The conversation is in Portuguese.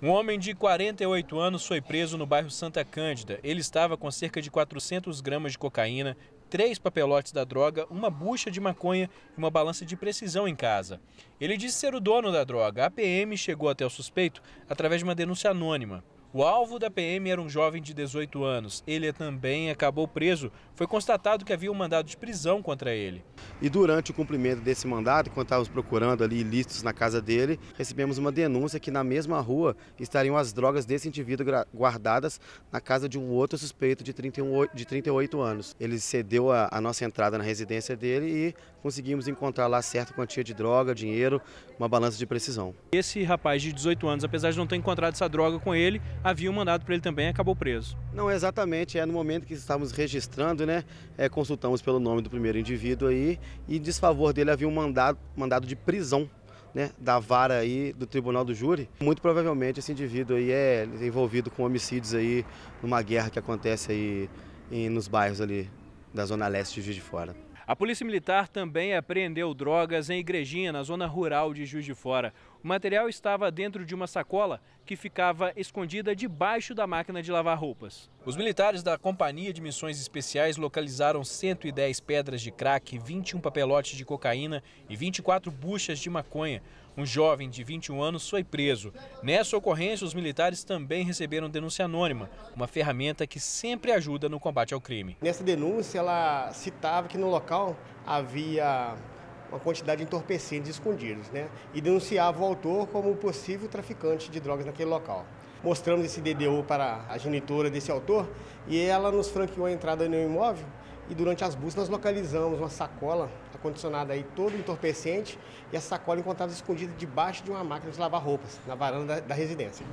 Um homem de 48 anos foi preso no bairro Santa Cândida. Ele estava com cerca de 400 gramas de cocaína, três papelotes da droga, uma bucha de maconha e uma balança de precisão em casa. Ele disse ser o dono da droga. A PM chegou até o suspeito através de uma denúncia anônima. O alvo da PM era um jovem de 18 anos. Ele também acabou preso. Foi constatado que havia um mandado de prisão contra ele. E durante o cumprimento desse mandado, enquanto estávamos procurando ali ilícitos na casa dele, recebemos uma denúncia que na mesma rua estariam as drogas desse indivíduo guardadas na casa de um outro suspeito de, 31, de 38 anos. Ele cedeu a, a nossa entrada na residência dele e conseguimos encontrar lá certa quantia de droga, dinheiro, uma balança de precisão. Esse rapaz de 18 anos, apesar de não ter encontrado essa droga com ele, Havia um mandado para ele também acabou preso. Não, é exatamente. É no momento que estávamos registrando, né? É, consultamos pelo nome do primeiro indivíduo aí e em desfavor dele havia um mandado, mandado de prisão. Né, da vara aí do Tribunal do Júri, muito provavelmente esse indivíduo aí é envolvido com homicídios aí numa guerra que acontece aí em, nos bairros ali da Zona Leste de Juiz de Fora. A Polícia Militar também apreendeu drogas em Igrejinha, na zona rural de Juiz de Fora. O material estava dentro de uma sacola que ficava escondida debaixo da máquina de lavar roupas. Os militares da Companhia de Missões Especiais localizaram 110 pedras de crack, 21 papelotes de cocaína e 24 buchas de maconha. Um jovem de 21 anos foi preso. Nessa ocorrência, os militares também receberam denúncia anônima, uma ferramenta que sempre ajuda no combate ao crime. Nessa denúncia, ela citava que no local local havia uma quantidade de entorpecentes escondidos, né? E denunciava o autor como possível traficante de drogas naquele local. Mostramos esse DDO para a genitora desse autor e ela nos franqueou a entrada no imóvel e durante as buscas nós localizamos uma sacola acondicionada aí todo entorpecente e a sacola encontrava escondida debaixo de uma máquina de lavar roupas na varanda da, da residência.